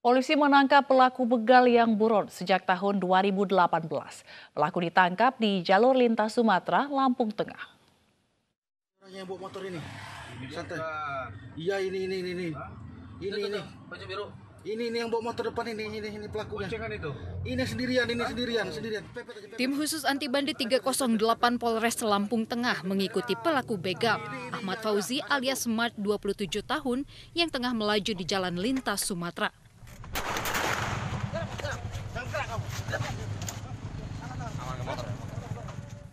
Polisi menangkap pelaku begal yang buron sejak tahun 2018. Pelaku ditangkap di jalur lintas Sumatera, Lampung Tengah. Yang bawa motor ini, santai. Iya ini ini ini ini ini ini. biru. Ini ini yang bawa motor depan ini, ini ini pelakunya. itu. Ini sendirian, ini sendirian, sendirian. Tim khusus anti bandit 308 Polres Lampung Tengah mengikuti pelaku begal Ahmad Fauzi alias Smart 27 tahun yang tengah melaju di jalan lintas Sumatera.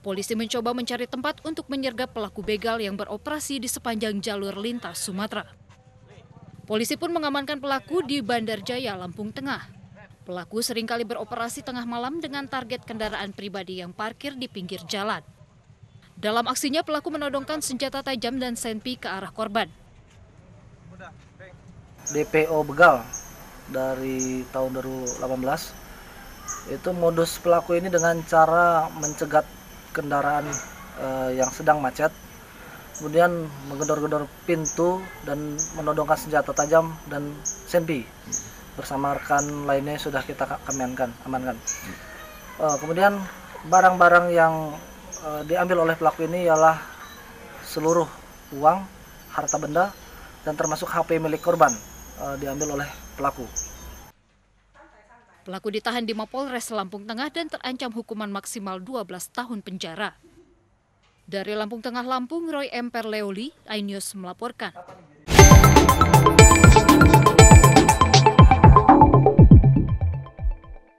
Polisi mencoba mencari tempat untuk menyergap pelaku begal yang beroperasi di sepanjang jalur lintas Sumatera. Polisi pun mengamankan pelaku di Bandar Jaya, Lampung Tengah. Pelaku seringkali beroperasi tengah malam dengan target kendaraan pribadi yang parkir di pinggir jalan. Dalam aksinya pelaku menodongkan senjata tajam dan senpi ke arah korban. DPO begal dari tahun 2018 itu modus pelaku ini dengan cara mencegat kendaraan uh, yang sedang macet kemudian menggedor-gedor pintu dan menodongkan senjata tajam dan senpi bersama rekan lainnya sudah kita kemenkan, amankan uh, kemudian barang-barang yang uh, diambil oleh pelaku ini ialah seluruh uang harta benda dan termasuk HP milik korban uh, diambil oleh pelaku Pelaku ditahan di Mapolres Lampung Tengah dan terancam hukuman maksimal 12 tahun penjara. Dari Lampung Tengah Lampung, Roy M. Perleoli, iNews melaporkan.